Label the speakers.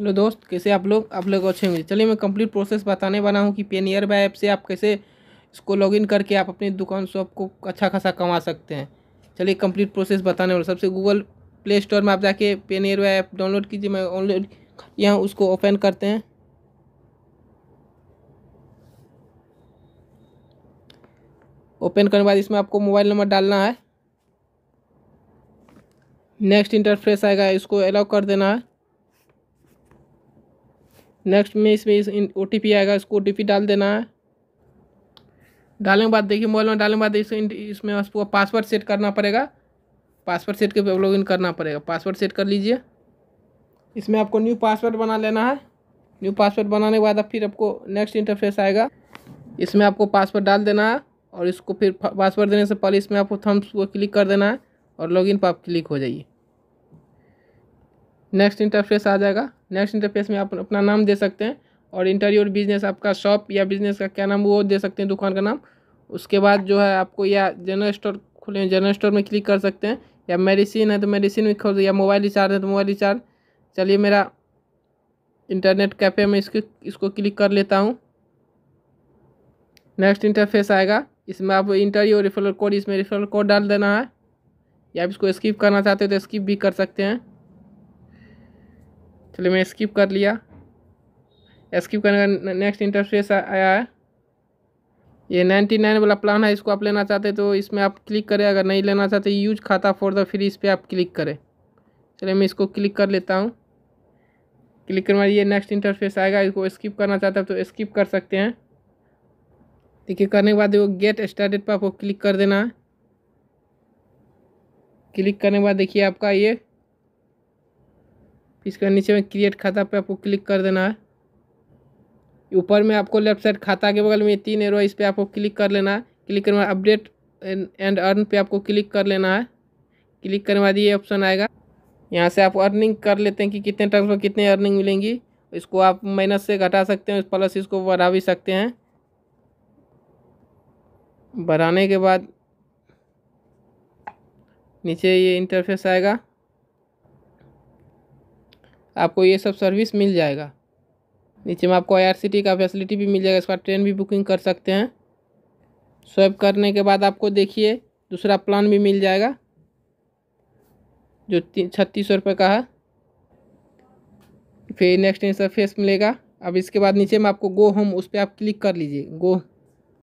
Speaker 1: hello दोस्त कैसे आप लोग आप लोग अच्छे होंगे चलिए मैं कंप्लीट प्रोसेस बताने वाला हूँ कि पेनियर बाय ऐप से आप कैसे इसको लॉगिन करके आप अपनी दुकान शॉप को अच्छा खासा कमा सकते हैं चलिए कंप्लीट प्रोसेस बताने वाला सबसे गूगल प्ले स्टोर में आप जाके नियर बाय ऐप डाउनलोड कीजिए मैं ऑनलाइन यहाँ उसको ओपन करते हैं ओपन करने के बाद इसमें आपको मोबाइल नंबर डालना है नेक्स्ट इंटरफेस आएगा इसको अलाउ कर देना है नेक्स्ट में इसमें ओ टी पी आएगा इसको ओ टी पी डाल देना है डालने के बाद देखिए मोबाइल में डालने के बाद इसमें आपको पासवर्ड सेट करना पड़ेगा पासवर्ड सेट के लॉग इन करना पड़ेगा पासवर्ड सेट कर लीजिए इसमें आपको न्यू पासवर्ड बना लेना है न्यू पासवर्ड बनाने के बाद अब फिर आपको नेक्स्ट इंटरफेस आएगा इसमें आपको पासवर्ड डाल देना है और इसको फिर पासवर्ड देने से पहले इसमें आपको थम्स को क्लिक कर देना है और लॉगिन पर आप क्लिक हो जाइए नेक्स्ट इंटरफेस आ जाएगा नेक्स्ट इंटरफेस में आप अपना नाम दे सकते हैं और इंटरव्यू और बिजनेस आपका शॉप या बिजनेस का क्या नाम वो दे सकते हैं दुकान का नाम उसके बाद जो है आपको या जनरल स्टोर खुले जनरल स्टोर में क्लिक कर सकते हैं या मेडिसिन है तो मेडिसिन में खोल या मोबाइल रिचार्ज है तो मोबाइल रिचार्ज चलिए मेरा इंटरनेट कैफ़े में इसके इसको क्लिक कर लेता हूँ नेक्स्ट इंटरफेस आएगा इसमें आप इंटरव्यू और रिफरल कोड इसमें रिफरल कोड डाल देना है या आप इसको स्किप करना चाहते हो तो स्किप भी कर सकते हैं चलिए मैं स्किप कर लिया स्किप करने का नेक्स्ट इंटरफेस आया है ये नाइन्टी नाइन वाला प्लान है इसको आप लेना चाहते हैं तो इसमें आप क्लिक करें अगर नहीं लेना चाहते यूज खाता फॉर द फ्री इस पर आप क्लिक करें चलिए मैं इसको क्लिक कर लेता हूँ क्लिक करने ये नेक्स्ट इंटरफेस आएगा इसको स्किप करना चाहते हैं तो स्किप कर सकते हैं देखिए करने के बाद वो गेट स्टार्टेड पर आपको क्लिक कर देना है क्लिक करने के बाद देखिए आपका ये इसके नीचे में क्रिएट खाता पे आपको क्लिक कर देना है ऊपर में आपको लेफ्ट साइड खाता के बगल में तीन एरो इस पर आपको क्लिक कर लेना है क्लिक करने बाद अपडेट एंड अर्न पे आपको क्लिक कर लेना है क्लिक करने बाद ये ऑप्शन आएगा यहाँ से आप अर्निंग कर लेते हैं कि कितने ट्रांसफर कितने अर्निंग मिलेंगी इसको आप माइनस से घटा सकते हैं प्लस इसको बढ़ा भी सकते हैं बढ़ाने के बाद नीचे ये इंटरफेस आएगा आपको ये सब सर्विस मिल जाएगा नीचे में आपको आई का फैसिलिटी भी मिल जाएगा इसका ट्रेन भी बुकिंग कर सकते हैं स्वैप करने के बाद आपको देखिए दूसरा प्लान भी मिल जाएगा जो तीन छत्तीस सौ रुपये का है फिर नेक्स्ट इंटरफेस मिलेगा अब इसके बाद नीचे में आपको गो होम उस पर आप क्लिक कर लीजिए गो